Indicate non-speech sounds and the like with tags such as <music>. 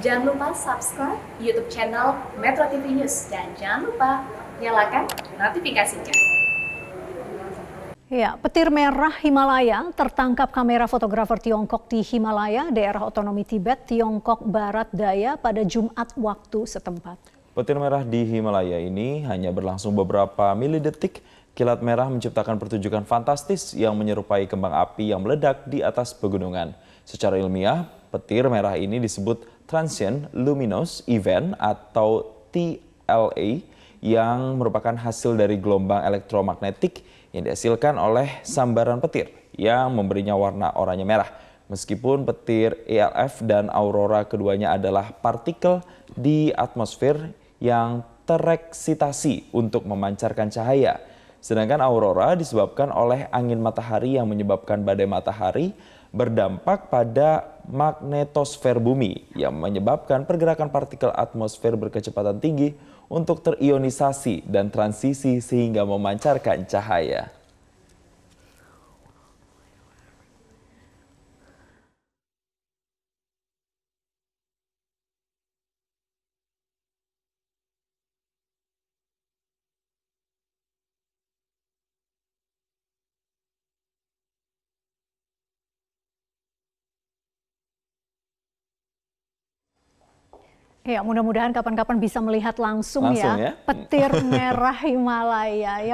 Jangan lupa subscribe YouTube channel Metro TV News dan jangan lupa nyalakan notifikasinya. Ya, petir merah Himalaya tertangkap kamera fotografer Tiongkok di Himalaya, daerah otonomi Tibet, Tiongkok Barat Daya pada Jumat waktu setempat. Petir merah di Himalaya ini hanya berlangsung beberapa milidetik Kilat merah menciptakan pertunjukan fantastis yang menyerupai kembang api yang meledak di atas pegunungan. Secara ilmiah, petir merah ini disebut Transient Luminous Event atau TLA yang merupakan hasil dari gelombang elektromagnetik yang dihasilkan oleh sambaran petir yang memberinya warna oranye merah. Meskipun petir ELF dan aurora keduanya adalah partikel di atmosfer yang tereksitasi untuk memancarkan cahaya. Sedangkan aurora disebabkan oleh angin matahari yang menyebabkan badai matahari berdampak pada magnetosfer bumi yang menyebabkan pergerakan partikel atmosfer berkecepatan tinggi untuk terionisasi dan transisi sehingga memancarkan cahaya. Ya mudah-mudahan kapan-kapan bisa melihat langsung, ya, langsung ya, ya petir <laughs> merah Himalaya. Ya,